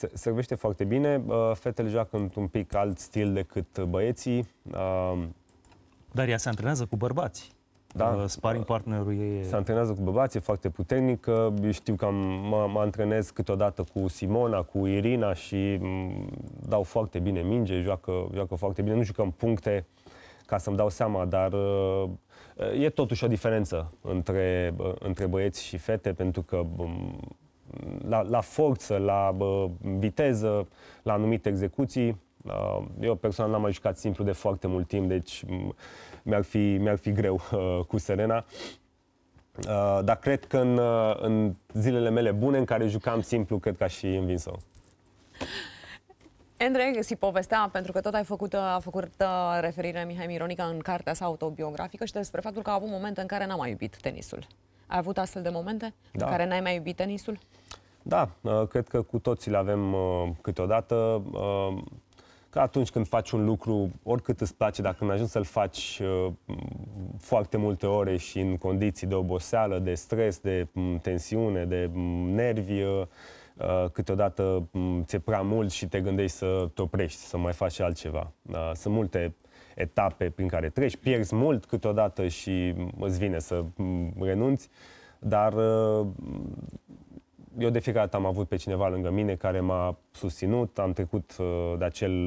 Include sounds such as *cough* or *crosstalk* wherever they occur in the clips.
Se servește foarte bine, fetele joacă într-un pic alt stil decât băieții. Dar ea se antrenează cu bărbați. Da. Sparing partnerul ei. Se antrenează cu bărbați, e foarte puternică. Eu știu că mă, mă antrenez câteodată cu Simona, cu Irina și dau foarte bine minge, joacă, joacă foarte bine. Nu jucăm puncte ca să-mi dau seama, dar e totuși o diferență între, între băieți și fete, pentru că la, la forță, la bă, viteză, la anumite execuții. Uh, eu personal n-am mai jucat simplu de foarte mult timp, deci mi-ar fi, mi-ar fi greu uh, cu Serena. Uh, dar cred că în, uh, în zilele mele bune în care jucam simplu, cred că aș fi învins-o. Andrei, si povestea, pentru că tot ai făcut, uh, a făcut uh, referire Mihai Mironica în cartea sa autobiografică și despre faptul că a avut momente în care n-a mai iubit tenisul. Ai avut astfel de momente da. în care n-ai mai iubit tenisul? Da, uh, cred că cu toții le avem uh, câteodată. Uh, că atunci când faci un lucru, oricât îți place, dacă când ajungi să-l faci foarte multe ore și în condiții de oboseală, de stres, de mm, tensiune, de mm, nervi, câteodată mm, ți-e prea mult și te gândești să te oprești, să mai faci altceva. Sunt multe etape prin care treci, pierzi mult câteodată și îți vine să mm, renunți, dar uh, eu de fiecare dată am avut pe cineva lângă mine care m-a susținut, am trecut uh, de acel,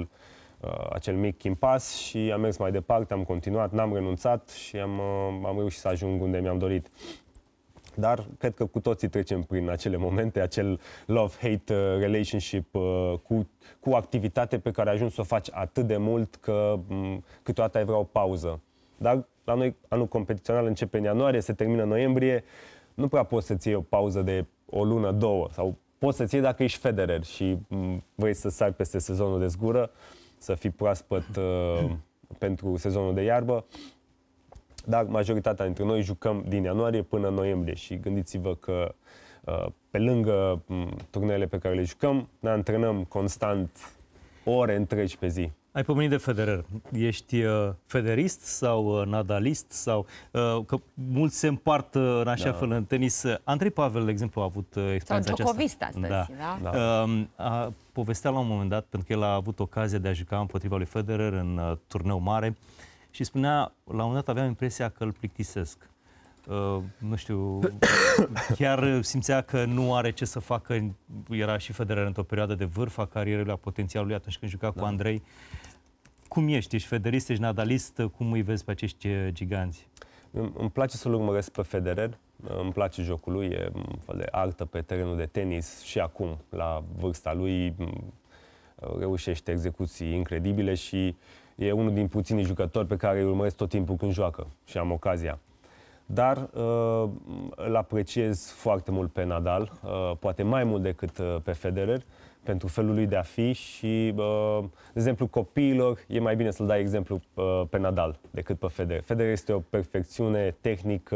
uh, acel mic impas și am mers mai departe, am continuat, n-am renunțat și am, am reușit să ajung unde mi-am dorit. Dar cred că cu toții trecem prin acele momente, acel love-hate uh, relationship uh, cu, cu activitate pe care ajungi să o faci atât de mult că mm, câteodată ai vrea o pauză. Dar la noi anul competițional începe în ianuarie, se termină în noiembrie, nu prea poți să-ți iei o pauză de o lună, două, sau poți să-ți iei dacă ești Federer și mm, vrei să sari peste sezonul de zgură, să fii proaspăt uh, pentru sezonul de iarbă, dar majoritatea dintre noi jucăm din ianuarie până noiembrie și gândiți-vă că uh, pe lângă mm, turneele pe care le jucăm, ne antrenăm constant ore întregi pe zi. Ai pomenit de Federer. Ești uh, federist sau uh, nadalist? sau uh, Că mulți se împart uh, în așa da. fel în tenis. Andrei Pavel, de exemplu, a avut uh, experiența sau aceasta. Sau astăzi, da? da? da. Uh, a povestea la un moment dat, pentru că el a avut ocazia de a juca împotriva lui Federer în uh, turneu mare, uh, și spunea, la un dat aveam impresia că îl plictisesc. Uh, nu știu, *coughs* chiar simțea că nu are ce să facă. Era și Federer într-o perioadă de vârf a carierei la potențialul lui atunci când juca da. cu Andrei. Cum ești? Ești federist, ești nadalist? Cum îi vezi pe acești uh, giganți? Îmi place să-l urmăresc pe Federer. Îmi place jocul lui, e un fel de artă pe terenul de tenis și acum, la vârsta lui, mm, reușește execuții incredibile și uh, e unul din puținii jucători pe care îi urmăresc tot timpul când joacă și am ocazia. Dar uh, îl apreciez foarte mult pe Nadal, uh, poate mai mult decât uh, pe Federer. Uh, pentru felul lui de a fi și, de exemplu, copiilor e mai bine să-l dai exemplu pe Nadal decât pe Federer. Federer este o perfecțiune tehnică,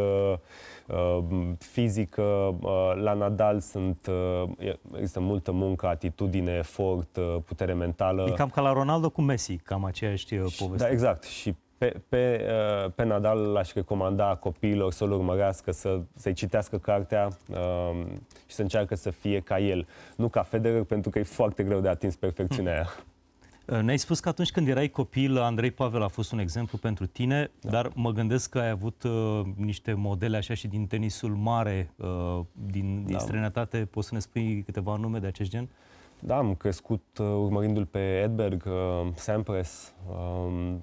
uh, fizică. La Nadal sunt, uh, există multă muncă, atitudine, efort, uh, putere mentală. E cam ca la Ronaldo cu Messi, cam aceeași poveste. Da, exact. Și pe, pe, uh, pe Nadal l-aș recomanda copiilor să-l urmărească, să, să-i citească cartea um, și să încearcă să fie ca el. Nu ca Federer, pentru că e foarte greu de atins perfecțiunea aia. *laughs* Uh, ne-ai spus că atunci când erai copil, Andrei Pavel a fost un exemplu pentru tine, da. dar mă gândesc că ai avut uh, niște modele așa și din tenisul mare, uh, din, din da. străinătate. Poți să ne spui câteva nume de acest gen? Da, am crescut uh, urmărindu-l pe Edberg, uh, Sampras, uh,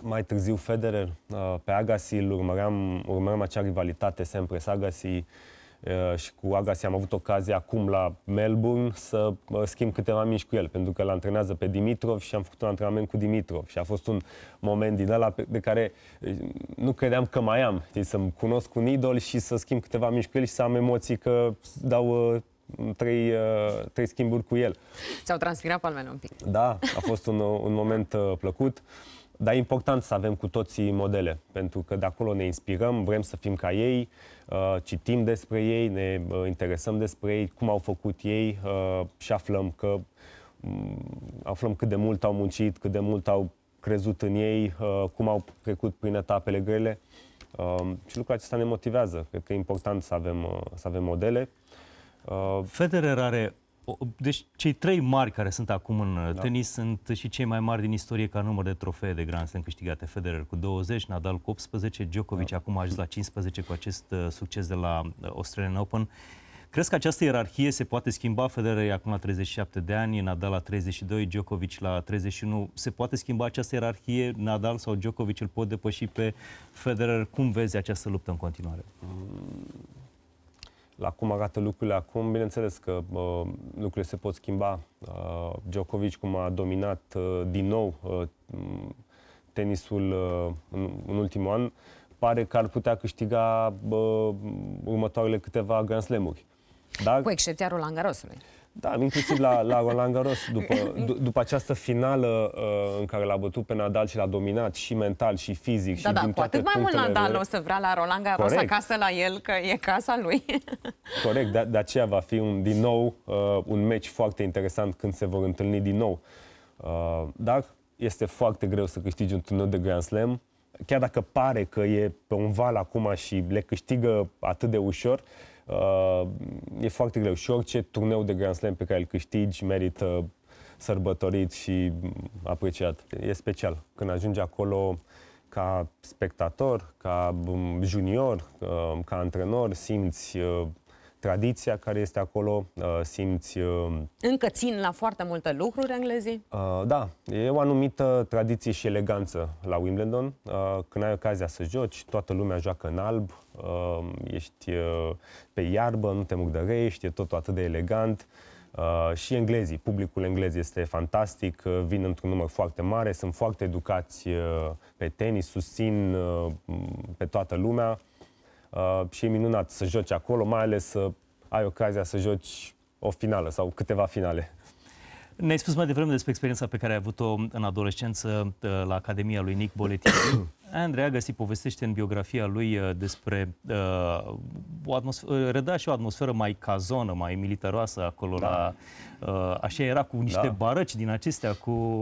mai târziu Federer uh, pe Agassi, îl urmăream, urmăream acea rivalitate sempre Sempres Agassi uh, și cu Agassi am avut ocazia acum la Melbourne să uh, schimb câteva mici cu el, pentru că îl antrenează pe Dimitrov și am făcut un antrenament cu Dimitrov și a fost un moment din ăla de care nu credeam că mai am, să-mi cunosc un idol și să schimb câteva mici cu el și să am emoții că dau trei, trei schimburi cu el. Ți-au transpirat palmele un pic. Da, a fost un, un moment plăcut. Dar e important să avem cu toții modele, pentru că de acolo ne inspirăm, vrem să fim ca ei, uh, citim despre ei, ne uh, interesăm despre ei, cum au făcut ei uh, și aflăm că mm, aflăm cât de mult au muncit, cât de mult au crezut în ei, cum au trecut prin etapele grele. Și lucrul acesta ne motivează. Cred că e important să avem, să avem modele. Federer are deci cei trei mari care sunt acum în da. tenis sunt și cei mai mari din istorie ca număr de trofee de Grand Slam câștigate. Federer cu 20, Nadal cu 18, Djokovic da. acum a ajuns la 15 cu acest uh, succes de la uh, Australian Open. Crezi că această ierarhie se poate schimba? Federer e acum la 37 de ani, Nadal la 32, Djokovic la 31. Se poate schimba această ierarhie? Nadal sau Djokovic îl pot depăși pe Federer? Cum vezi această luptă în continuare? Mm la cum arată lucrurile acum, bineînțeles că uh, lucrurile se pot schimba. Uh, Djokovic, cum a dominat uh, din nou uh, mm, tenisul uh, în, în ultimul an, pare că ar putea câștiga uh, următoarele câteva Grand Slam-uri. Dar... Cu excepția Roland Garrosului. Da, inclusiv la, la Roland Garros, după, după această finală uh, în care l-a bătut pe Nadal și l-a dominat și mental și fizic da, și da, da din toate atât mai mult Nadal o să vrea la Roland Garros Corect. acasă la el, că e casa lui. *laughs* Corect, de, de aceea va fi un, din nou uh, un meci foarte interesant când se vor întâlni din nou. Uh, dar este foarte greu să câștigi un turneu de Grand Slam, chiar dacă pare că e pe un val acum și le câștigă atât de ușor, uh, uh, e foarte greu și orice turneu de Grand Slam pe care îl câștigi merită sărbătorit și apreciat. E special când ajungi acolo ca spectator, ca mm, junior, uh, ca antrenor, simți uh, tradiția care este acolo, uh, simți... Uh, Încă țin la foarte multe lucruri englezii? Uh, da, e o anumită tradiție și eleganță la Wimbledon. Când ai ocazia să joci, toată lumea joacă în alb, ești pe iarbă, nu te mugdărești, e totul atât de elegant. Uh, și englezii, publicul englez este fantastic, uh, vin într-un număr foarte mare, sunt foarte educați uh, pe tenis, susțin uh, pe toată lumea uh, și e minunat să joci acolo, mai ales să ai ocazia să joci o finală sau câteva finale. Ne-ai spus mai devreme despre experiența pe care ai avut-o în adolescență uh, la Academia lui Nick Boletin. *coughs* Andrei Agassi povestește în biografia lui uh, despre uh, o atmosferă, uh, reda și o atmosferă mai cazonă, mai militaroasă acolo da. la... Uh, așa era cu niște da. barăci din acestea, cu,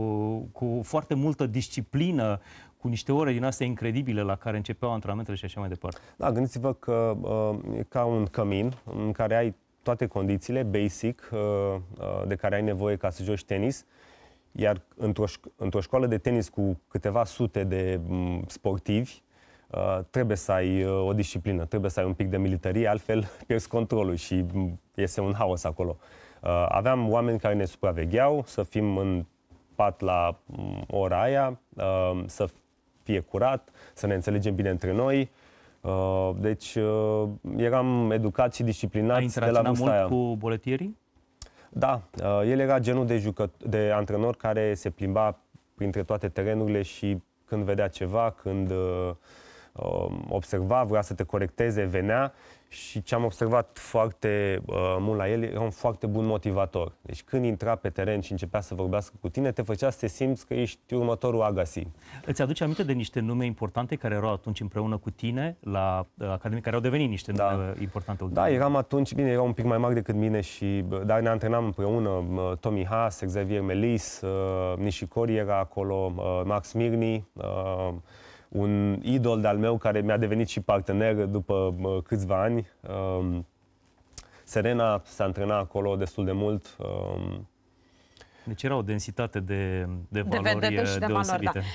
cu foarte multă disciplină, cu niște ore din astea incredibile la care începeau antrenamentele și așa mai departe. Da, gândiți-vă că uh, e ca un cămin în care ai toate condițiile basic uh, uh, de care ai nevoie ca să joci tenis, iar într-o, ș- într școală de tenis cu câteva sute de m- sportivi, Uh, trebuie să ai uh, o disciplină, trebuie să ai un pic de militarie, altfel *laughs* pierzi controlul și iese un haos acolo. Uh, aveam oameni care ne supravegheau, să fim în pat la um, ora aia, uh, să fie curat, să ne înțelegem bine între noi. Uh, deci uh, eram educați și disciplinați Ai de la vârsta mult aia. cu boletierii? Da, uh, el era genul de, jucăt- de antrenor care se plimba printre toate terenurile și când vedea ceva, când uh, um, observa, vrea să te corecteze, venea și ce am observat foarte uh, mult la el, era un foarte bun motivator. Deci când intra pe teren și începea să vorbească cu tine, te făcea să te simți că ești următorul Agassi. Îți aduce aminte de niște nume importante care erau atunci împreună cu tine la uh, Academie, care au devenit niște da. nume uh, importante? Da, eram atunci, bine, erau un pic mai mari decât mine, și, dar ne antrenam împreună. Tommy Haas, Xavier Melis, uh, Nishikori era acolo, uh, Max Mirni, uh, un idol de-al meu care mi-a devenit și partener după câțiva ani. Um, Serena s-a antrenat acolo destul de mult. Um, deci era o densitate de, de valori de și de deosebite. Uh, valori, da.